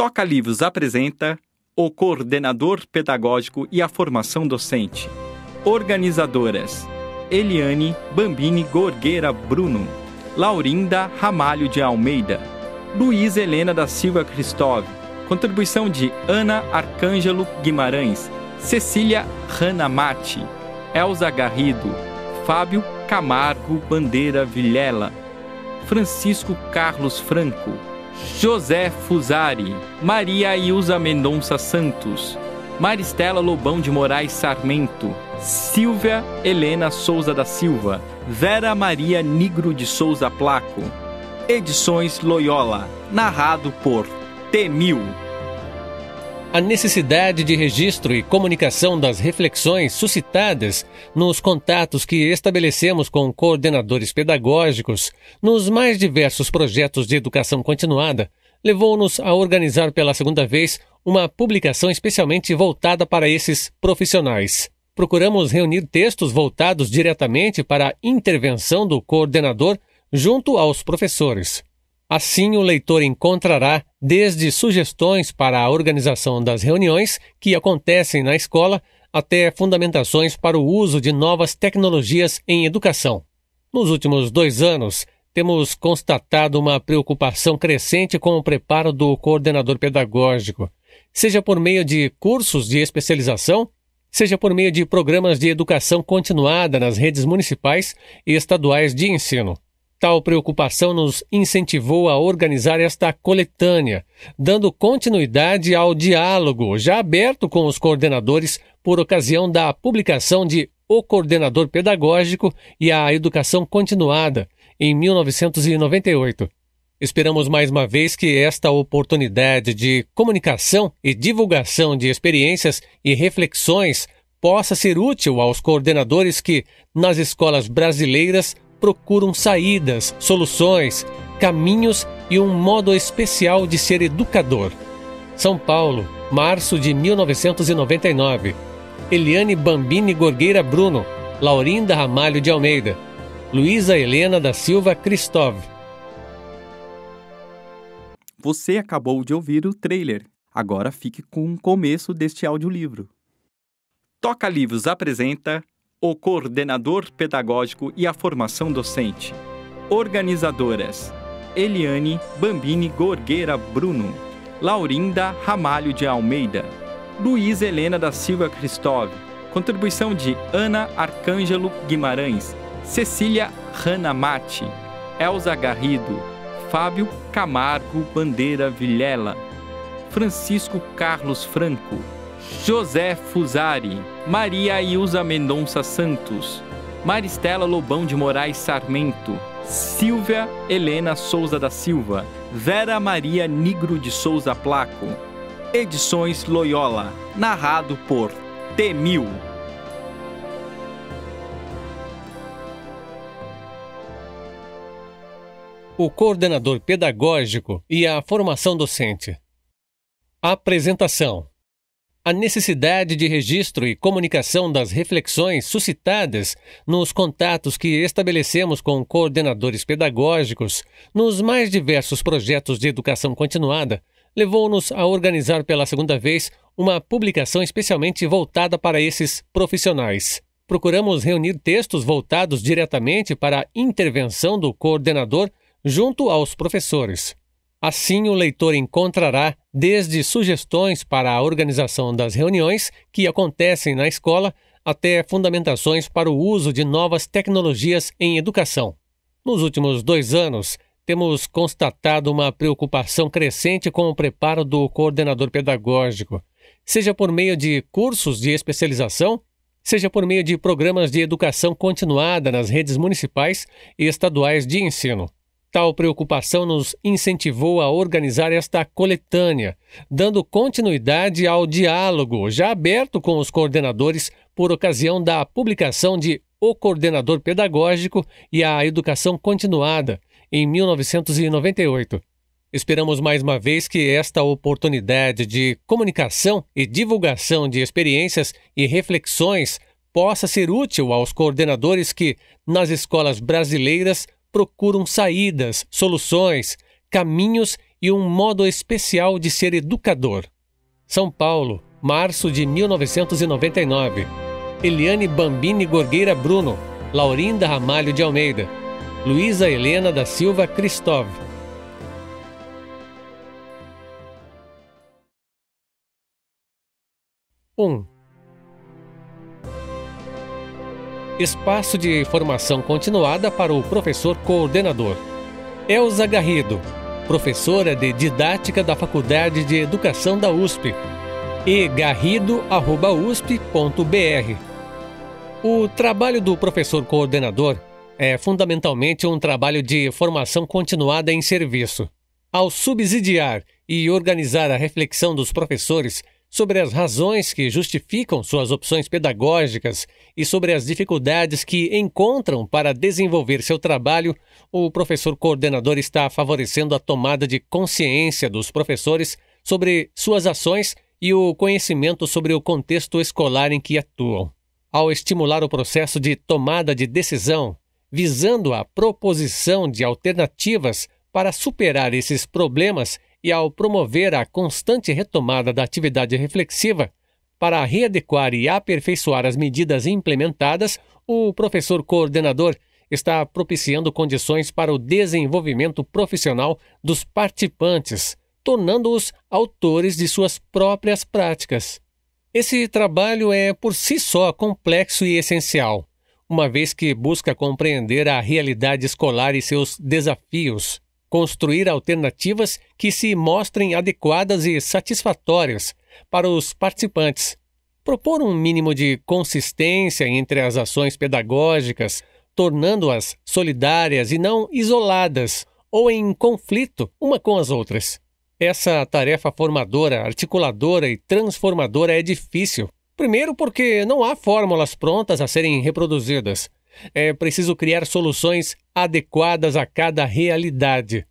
Toca Livros apresenta o coordenador pedagógico e a formação docente. Organizadoras: Eliane Bambini Gorgueira Bruno, Laurinda Ramalho de Almeida, Luiz Helena da Silva Cristóvão, contribuição de Ana Arcângelo Guimarães, Cecília Rana Mati, Elza Garrido, Fábio Camargo Bandeira Vilhela, Francisco Carlos Franco. José Fusari, Maria Ilza Mendonça Santos, Maristela Lobão de Moraes Sarmento, Silvia Helena Souza da Silva, Vera Maria Nigro de Souza Placo. Edições Loyola, narrado por Temil a necessidade de registro e comunicação das reflexões suscitadas nos contatos que estabelecemos com coordenadores pedagógicos nos mais diversos projetos de educação continuada levou-nos a organizar pela segunda vez uma publicação especialmente voltada para esses profissionais. Procuramos reunir textos voltados diretamente para a intervenção do coordenador junto aos professores. Assim, o leitor encontrará desde sugestões para a organização das reuniões que acontecem na escola até fundamentações para o uso de novas tecnologias em educação. Nos últimos dois anos, temos constatado uma preocupação crescente com o preparo do coordenador pedagógico, seja por meio de cursos de especialização, seja por meio de programas de educação continuada nas redes municipais e estaduais de ensino. Tal preocupação nos incentivou a organizar esta coletânea, dando continuidade ao diálogo já aberto com os coordenadores por ocasião da publicação de O Coordenador Pedagógico e a Educação Continuada, em 1998. Esperamos mais uma vez que esta oportunidade de comunicação e divulgação de experiências e reflexões possa ser útil aos coordenadores que, nas escolas brasileiras, procuram saídas, soluções, caminhos e um modo especial de ser educador. São Paulo, março de 1999. Eliane Bambini Gorgueira Bruno, Laurinda Ramalho de Almeida, Luísa Helena da Silva Cristov. Você acabou de ouvir o trailer. Agora fique com o começo deste audiolivro. Toca Livros apresenta o coordenador pedagógico e a formação docente. Organizadoras: Eliane Bambini Gorgueira Bruno, Laurinda Ramalho de Almeida, Luiz Helena da Silva Cristóvão, contribuição de Ana Arcângelo Guimarães, Cecília Rana Mati, Elza Garrido, Fábio Camargo Bandeira Vilhela, Francisco Carlos Franco, José Fusari, Maria Ilza Mendonça Santos, Maristela Lobão de Moraes Sarmento, Silvia Helena Souza da Silva, Vera Maria Nigro de Souza Placo. Edições Loyola, narrado por Temil. O coordenador pedagógico e a formação docente. Apresentação a necessidade de registro e comunicação das reflexões suscitadas nos contatos que estabelecemos com coordenadores pedagógicos nos mais diversos projetos de educação continuada levou-nos a organizar pela segunda vez uma publicação especialmente voltada para esses profissionais. Procuramos reunir textos voltados diretamente para a intervenção do coordenador junto aos professores. Assim, o leitor encontrará desde sugestões para a organização das reuniões que acontecem na escola até fundamentações para o uso de novas tecnologias em educação. Nos últimos dois anos, temos constatado uma preocupação crescente com o preparo do coordenador pedagógico, seja por meio de cursos de especialização, seja por meio de programas de educação continuada nas redes municipais e estaduais de ensino. Tal preocupação nos incentivou a organizar esta coletânea, dando continuidade ao diálogo já aberto com os coordenadores por ocasião da publicação de O Coordenador Pedagógico e a Educação Continuada, em 1998. Esperamos mais uma vez que esta oportunidade de comunicação e divulgação de experiências e reflexões possa ser útil aos coordenadores que, nas escolas brasileiras, procuram saídas, soluções, caminhos e um modo especial de ser educador. São Paulo, março de 1999. Eliane Bambini Gorgueira Bruno, Laurinda Ramalho de Almeida, Luísa Helena da Silva Cristov. Um Espaço de formação continuada para o professor coordenador. Elza Garrido, professora de didática da Faculdade de Educação da USP. E garrido@usp.br. O trabalho do professor coordenador é fundamentalmente um trabalho de formação continuada em serviço. Ao subsidiar e organizar a reflexão dos professores sobre as razões que justificam suas opções pedagógicas e sobre as dificuldades que encontram para desenvolver seu trabalho, o professor coordenador está favorecendo a tomada de consciência dos professores sobre suas ações e o conhecimento sobre o contexto escolar em que atuam. Ao estimular o processo de tomada de decisão, visando a proposição de alternativas para superar esses problemas e ao promover a constante retomada da atividade reflexiva, para readequar e aperfeiçoar as medidas implementadas, o professor coordenador está propiciando condições para o desenvolvimento profissional dos participantes, tornando-os autores de suas próprias práticas. Esse trabalho é por si só complexo e essencial, uma vez que busca compreender a realidade escolar e seus desafios construir alternativas que se mostrem adequadas e satisfatórias para os participantes, propor um mínimo de consistência entre as ações pedagógicas, tornando-as solidárias e não isoladas ou em conflito uma com as outras. Essa tarefa formadora, articuladora e transformadora é difícil. Primeiro, porque não há fórmulas prontas a serem reproduzidas. É preciso criar soluções adequadas a cada realidade.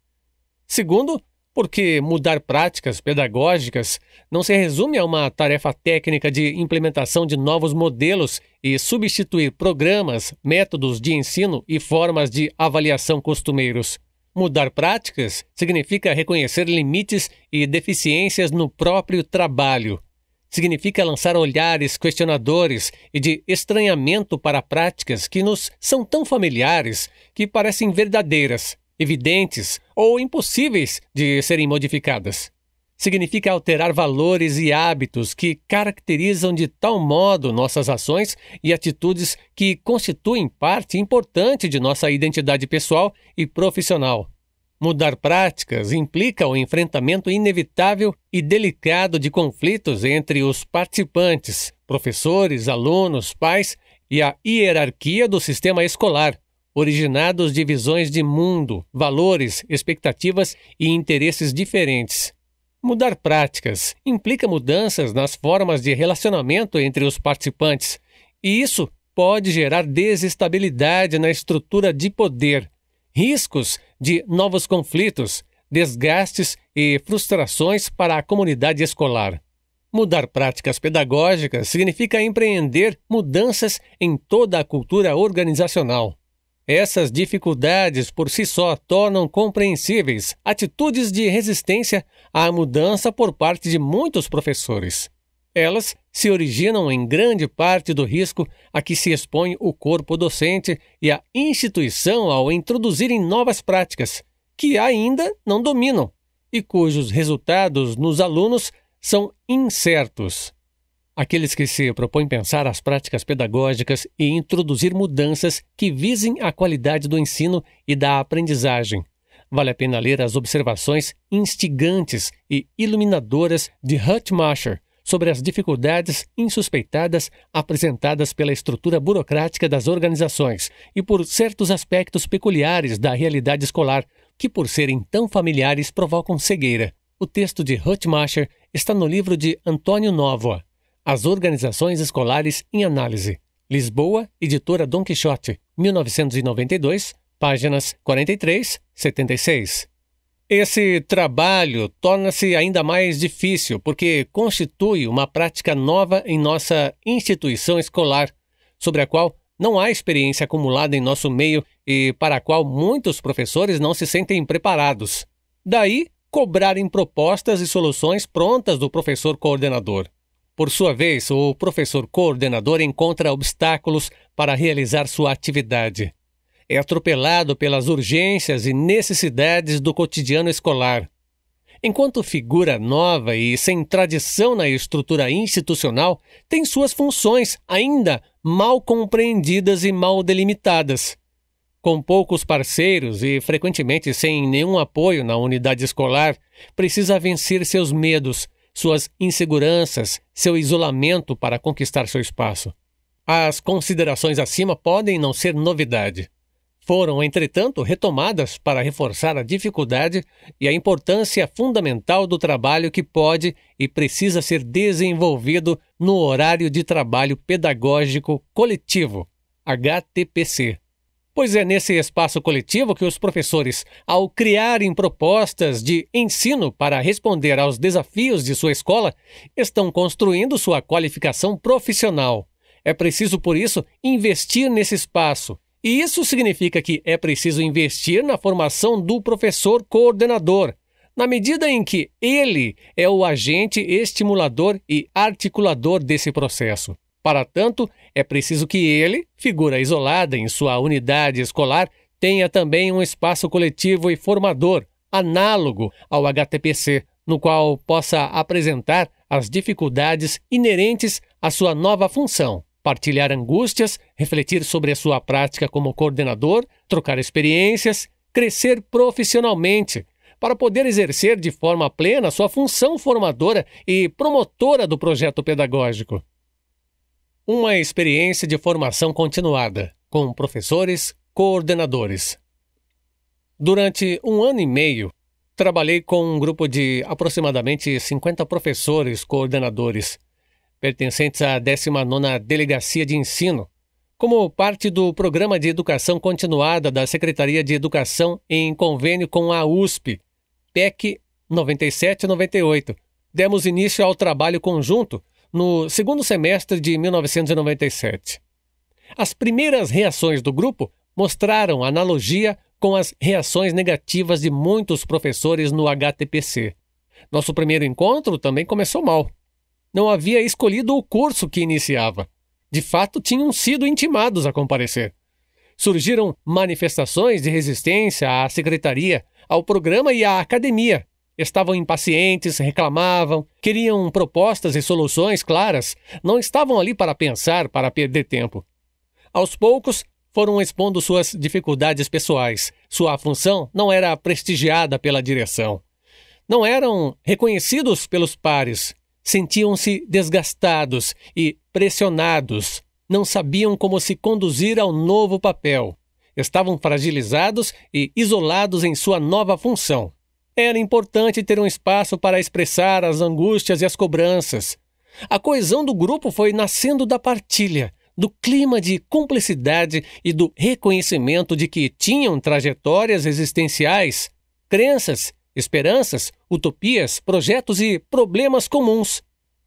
Segundo, porque mudar práticas pedagógicas não se resume a uma tarefa técnica de implementação de novos modelos e substituir programas, métodos de ensino e formas de avaliação costumeiros. Mudar práticas significa reconhecer limites e deficiências no próprio trabalho significa lançar olhares questionadores e de estranhamento para práticas que nos são tão familiares que parecem verdadeiras, evidentes ou impossíveis de serem modificadas. Significa alterar valores e hábitos que caracterizam de tal modo nossas ações e atitudes que constituem parte importante de nossa identidade pessoal e profissional. Mudar práticas implica o enfrentamento inevitável e delicado de conflitos entre os participantes, professores, alunos, pais e a hierarquia do sistema escolar, originados de visões de mundo, valores, expectativas e interesses diferentes. Mudar práticas implica mudanças nas formas de relacionamento entre os participantes, e isso pode gerar desestabilidade na estrutura de poder riscos de novos conflitos, desgastes e frustrações para a comunidade escolar. Mudar práticas pedagógicas significa empreender mudanças em toda a cultura organizacional. Essas dificuldades por si só tornam compreensíveis atitudes de resistência à mudança por parte de muitos professores. Elas se originam em grande parte do risco a que se expõe o corpo docente e a instituição ao introduzirem novas práticas que ainda não dominam e cujos resultados nos alunos são incertos. Aqueles que se propõem pensar as práticas pedagógicas e introduzir mudanças que visem a qualidade do ensino e da aprendizagem. Vale a pena ler as observações instigantes e iluminadoras de Hutmacher sobre as dificuldades insuspeitadas apresentadas pela estrutura burocrática das organizações e por certos aspectos peculiares da realidade escolar, que, por serem tão familiares, provocam cegueira. O texto de Huttmacher está no livro de Antônio Novoa, As Organizações Escolares em Análise, Lisboa, editora Dom Quixote, 1992, páginas 43, 76. Esse trabalho torna-se ainda mais difícil porque constitui uma prática nova em nossa instituição escolar, sobre a qual não há experiência acumulada em nosso meio e para a qual muitos professores não se sentem preparados. Daí, cobrarem propostas e soluções prontas do professor coordenador. Por sua vez, o professor coordenador encontra obstáculos para realizar sua atividade é atropelado pelas urgências e necessidades do cotidiano escolar. Enquanto figura nova e sem tradição na estrutura institucional, tem suas funções ainda mal compreendidas e mal delimitadas. Com poucos parceiros e frequentemente sem nenhum apoio na unidade escolar, precisa vencer seus medos, suas inseguranças, seu isolamento para conquistar seu espaço. As considerações acima podem não ser novidade foram, entretanto, retomadas para reforçar a dificuldade e a importância fundamental do trabalho que pode e precisa ser desenvolvido no horário de trabalho pedagógico coletivo, HTPC. Pois é nesse espaço coletivo que os professores, ao criarem propostas de ensino para responder aos desafios de sua escola, estão construindo sua qualificação profissional. É preciso, por isso, investir nesse espaço e isso significa que é preciso investir na formação do professor coordenador, na medida em que ele é o agente estimulador e articulador desse processo. Para tanto, é preciso que ele, figura isolada em sua unidade escolar, tenha também um espaço coletivo e formador, análogo ao HTPC, no qual possa apresentar as dificuldades inerentes à sua nova função partilhar angústias, refletir sobre a sua prática como coordenador, trocar experiências, crescer profissionalmente, para poder exercer de forma plena sua função formadora e promotora do projeto pedagógico. Uma experiência de formação continuada, com professores, coordenadores. Durante um ano e meio, trabalhei com um grupo de aproximadamente 50 professores coordenadores pertencentes à 19ª Delegacia de Ensino, como parte do Programa de Educação Continuada da Secretaria de Educação em convênio com a USP, PEC 9798. Demos início ao trabalho conjunto no segundo semestre de 1997. As primeiras reações do grupo mostraram analogia com as reações negativas de muitos professores no HTPC. Nosso primeiro encontro também começou mal não havia escolhido o curso que iniciava. De fato, tinham sido intimados a comparecer. Surgiram manifestações de resistência à secretaria, ao programa e à academia. Estavam impacientes, reclamavam, queriam propostas e soluções claras, não estavam ali para pensar, para perder tempo. Aos poucos, foram expondo suas dificuldades pessoais. Sua função não era prestigiada pela direção. Não eram reconhecidos pelos pares, sentiam-se desgastados e pressionados, não sabiam como se conduzir ao novo papel. Estavam fragilizados e isolados em sua nova função. Era importante ter um espaço para expressar as angústias e as cobranças. A coesão do grupo foi nascendo da partilha, do clima de cumplicidade e do reconhecimento de que tinham trajetórias existenciais, crenças esperanças, utopias, projetos e problemas comuns.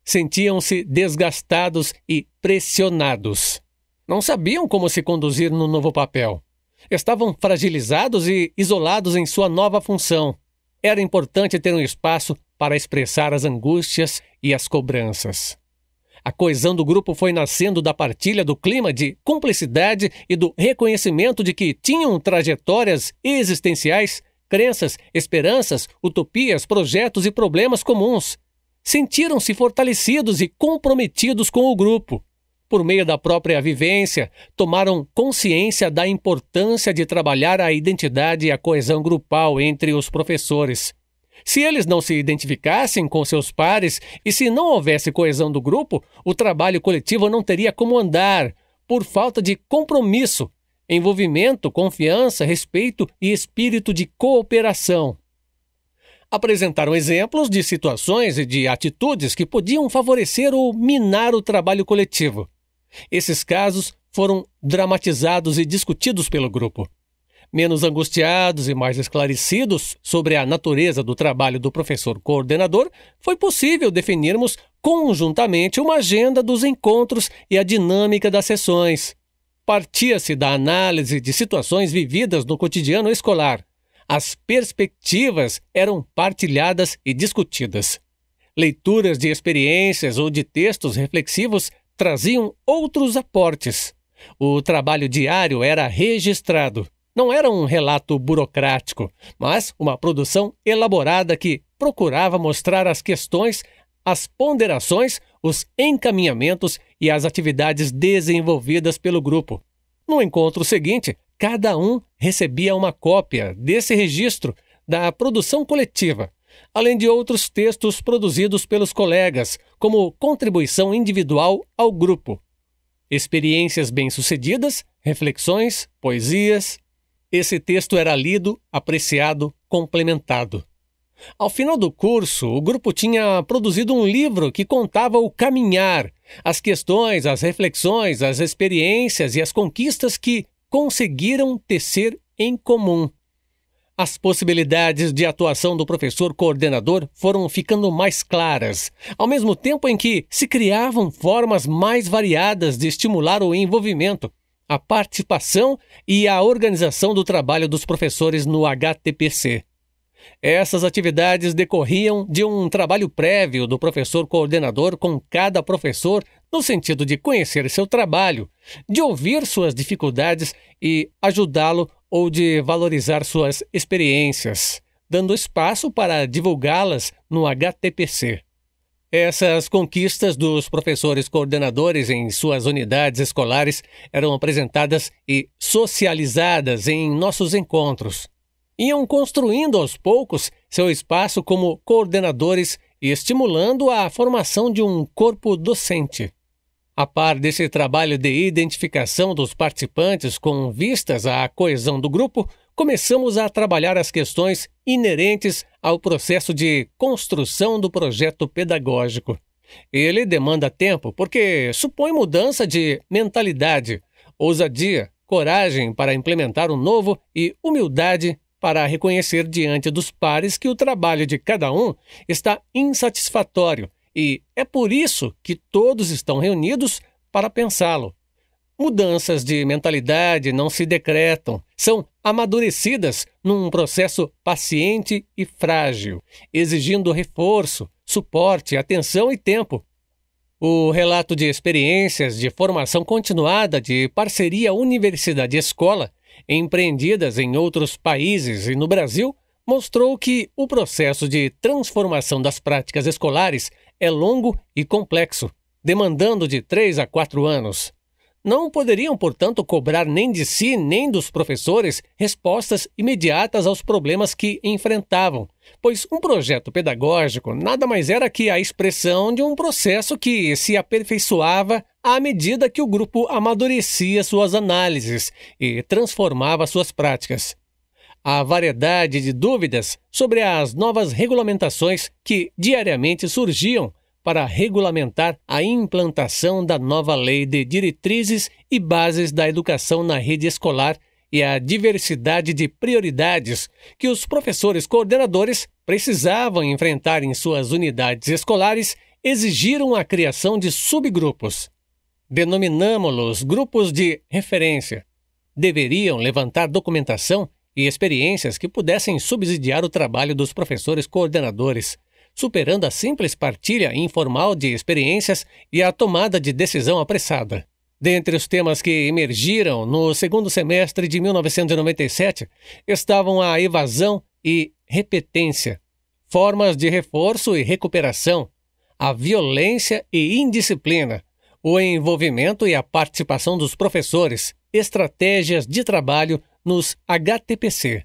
Sentiam-se desgastados e pressionados. Não sabiam como se conduzir no novo papel. Estavam fragilizados e isolados em sua nova função. Era importante ter um espaço para expressar as angústias e as cobranças. A coesão do grupo foi nascendo da partilha do clima de cumplicidade e do reconhecimento de que tinham trajetórias existenciais crenças, esperanças, utopias, projetos e problemas comuns. Sentiram-se fortalecidos e comprometidos com o grupo. Por meio da própria vivência, tomaram consciência da importância de trabalhar a identidade e a coesão grupal entre os professores. Se eles não se identificassem com seus pares e se não houvesse coesão do grupo, o trabalho coletivo não teria como andar, por falta de compromisso envolvimento, confiança, respeito e espírito de cooperação. Apresentaram exemplos de situações e de atitudes que podiam favorecer ou minar o trabalho coletivo. Esses casos foram dramatizados e discutidos pelo grupo. Menos angustiados e mais esclarecidos sobre a natureza do trabalho do professor coordenador, foi possível definirmos conjuntamente uma agenda dos encontros e a dinâmica das sessões partia-se da análise de situações vividas no cotidiano escolar. As perspectivas eram partilhadas e discutidas. Leituras de experiências ou de textos reflexivos traziam outros aportes. O trabalho diário era registrado. Não era um relato burocrático, mas uma produção elaborada que procurava mostrar as questões, as ponderações, os encaminhamentos e as atividades desenvolvidas pelo grupo. No encontro seguinte, cada um recebia uma cópia desse registro da produção coletiva, além de outros textos produzidos pelos colegas como contribuição individual ao grupo. Experiências bem-sucedidas, reflexões, poesias. Esse texto era lido, apreciado, complementado. Ao final do curso, o grupo tinha produzido um livro que contava o caminhar as questões, as reflexões, as experiências e as conquistas que conseguiram tecer em comum. As possibilidades de atuação do professor coordenador foram ficando mais claras, ao mesmo tempo em que se criavam formas mais variadas de estimular o envolvimento, a participação e a organização do trabalho dos professores no HTPC. Essas atividades decorriam de um trabalho prévio do professor coordenador com cada professor, no sentido de conhecer seu trabalho, de ouvir suas dificuldades e ajudá-lo ou de valorizar suas experiências, dando espaço para divulgá-las no HTPC. Essas conquistas dos professores coordenadores em suas unidades escolares eram apresentadas e socializadas em nossos encontros iam construindo aos poucos seu espaço como coordenadores e estimulando a formação de um corpo docente. A par desse trabalho de identificação dos participantes com vistas à coesão do grupo, começamos a trabalhar as questões inerentes ao processo de construção do projeto pedagógico. Ele demanda tempo porque supõe mudança de mentalidade, ousadia, coragem para implementar o um novo e humildade para reconhecer diante dos pares que o trabalho de cada um está insatisfatório e é por isso que todos estão reunidos para pensá-lo. Mudanças de mentalidade não se decretam, são amadurecidas num processo paciente e frágil, exigindo reforço, suporte, atenção e tempo. O relato de experiências de formação continuada de parceria universidade-escola empreendidas em outros países e no Brasil, mostrou que o processo de transformação das práticas escolares é longo e complexo, demandando de três a quatro anos. Não poderiam, portanto, cobrar nem de si nem dos professores respostas imediatas aos problemas que enfrentavam, pois um projeto pedagógico nada mais era que a expressão de um processo que se aperfeiçoava à medida que o grupo amadurecia suas análises e transformava suas práticas. A variedade de dúvidas sobre as novas regulamentações que diariamente surgiam para regulamentar a implantação da nova Lei de Diretrizes e Bases da Educação na Rede Escolar e a diversidade de prioridades que os professores coordenadores precisavam enfrentar em suas unidades escolares exigiram a criação de subgrupos. Denominamos-los grupos de referência. Deveriam levantar documentação e experiências que pudessem subsidiar o trabalho dos professores coordenadores superando a simples partilha informal de experiências e a tomada de decisão apressada. Dentre os temas que emergiram no segundo semestre de 1997 estavam a evasão e repetência, formas de reforço e recuperação, a violência e indisciplina, o envolvimento e a participação dos professores, estratégias de trabalho nos HTPC.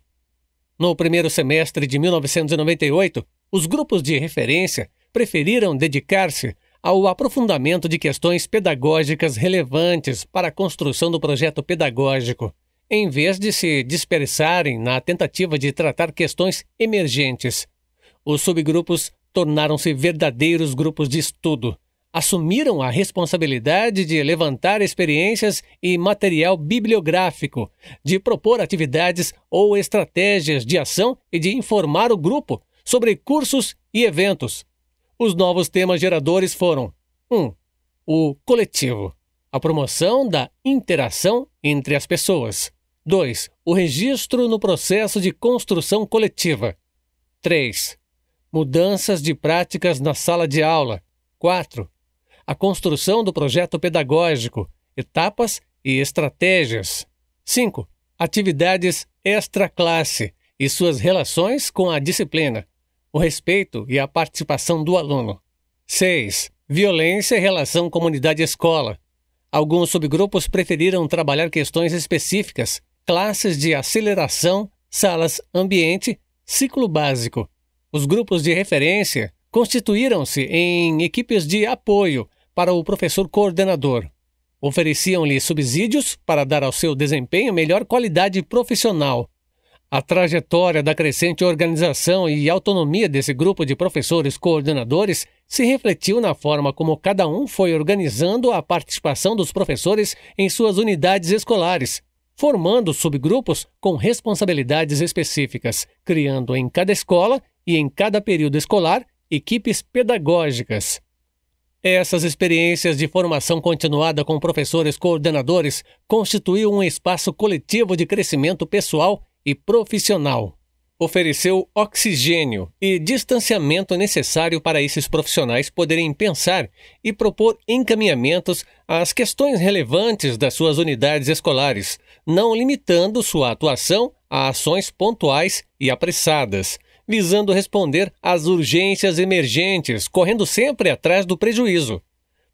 No primeiro semestre de 1998, os grupos de referência preferiram dedicar-se ao aprofundamento de questões pedagógicas relevantes para a construção do projeto pedagógico, em vez de se dispersarem na tentativa de tratar questões emergentes. Os subgrupos tornaram-se verdadeiros grupos de estudo. Assumiram a responsabilidade de levantar experiências e material bibliográfico, de propor atividades ou estratégias de ação e de informar o grupo sobre cursos e eventos. Os novos temas geradores foram 1. Um, o coletivo, a promoção da interação entre as pessoas. 2. O registro no processo de construção coletiva. 3. Mudanças de práticas na sala de aula. 4. A construção do projeto pedagógico, etapas e estratégias. 5. Atividades extra-classe e suas relações com a disciplina o respeito e a participação do aluno. 6. Violência em relação comunidade-escola. Alguns subgrupos preferiram trabalhar questões específicas, classes de aceleração, salas ambiente, ciclo básico. Os grupos de referência constituíram-se em equipes de apoio para o professor coordenador. Ofereciam-lhe subsídios para dar ao seu desempenho melhor qualidade profissional a trajetória da crescente organização e autonomia desse grupo de professores coordenadores se refletiu na forma como cada um foi organizando a participação dos professores em suas unidades escolares, formando subgrupos com responsabilidades específicas, criando em cada escola e em cada período escolar equipes pedagógicas. Essas experiências de formação continuada com professores coordenadores constituíram um espaço coletivo de crescimento pessoal e profissional. Ofereceu oxigênio e distanciamento necessário para esses profissionais poderem pensar e propor encaminhamentos às questões relevantes das suas unidades escolares, não limitando sua atuação a ações pontuais e apressadas, visando responder às urgências emergentes, correndo sempre atrás do prejuízo.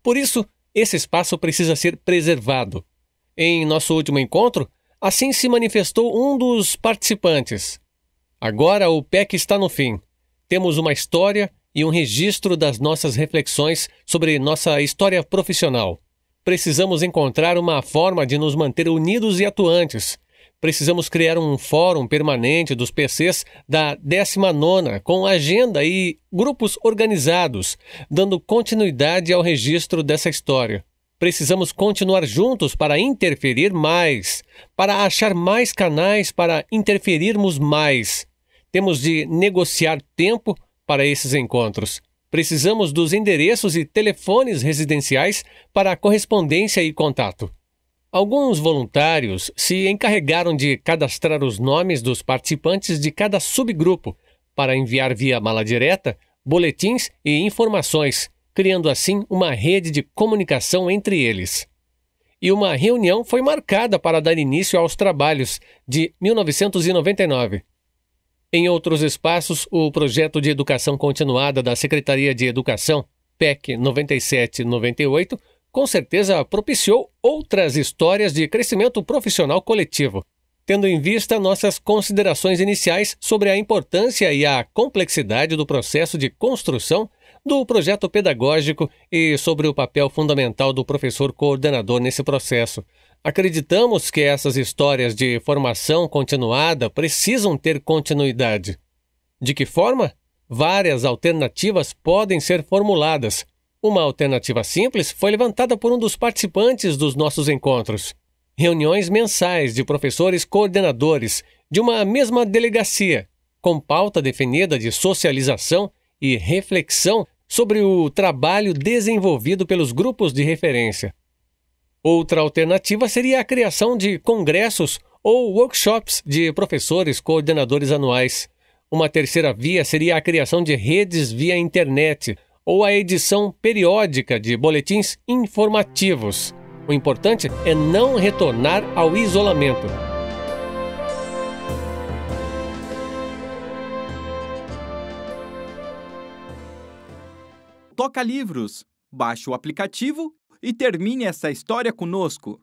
Por isso, esse espaço precisa ser preservado. Em nosso último encontro, Assim se manifestou um dos participantes. Agora o PEC está no fim. Temos uma história e um registro das nossas reflexões sobre nossa história profissional. Precisamos encontrar uma forma de nos manter unidos e atuantes. Precisamos criar um fórum permanente dos PCs da 19 com agenda e grupos organizados, dando continuidade ao registro dessa história. Precisamos continuar juntos para interferir mais, para achar mais canais para interferirmos mais. Temos de negociar tempo para esses encontros. Precisamos dos endereços e telefones residenciais para correspondência e contato. Alguns voluntários se encarregaram de cadastrar os nomes dos participantes de cada subgrupo para enviar via mala direta boletins e informações criando assim uma rede de comunicação entre eles. E uma reunião foi marcada para dar início aos trabalhos de 1999. Em outros espaços, o projeto de educação continuada da Secretaria de Educação, PEC 9798, com certeza propiciou outras histórias de crescimento profissional coletivo, tendo em vista nossas considerações iniciais sobre a importância e a complexidade do processo de construção do projeto pedagógico e sobre o papel fundamental do professor coordenador nesse processo. Acreditamos que essas histórias de formação continuada precisam ter continuidade. De que forma? Várias alternativas podem ser formuladas. Uma alternativa simples foi levantada por um dos participantes dos nossos encontros. Reuniões mensais de professores coordenadores de uma mesma delegacia, com pauta definida de socialização e reflexão sobre o trabalho desenvolvido pelos grupos de referência. Outra alternativa seria a criação de congressos ou workshops de professores coordenadores anuais. Uma terceira via seria a criação de redes via internet ou a edição periódica de boletins informativos. O importante é não retornar ao isolamento. Toca livros, baixe o aplicativo e termine essa história conosco.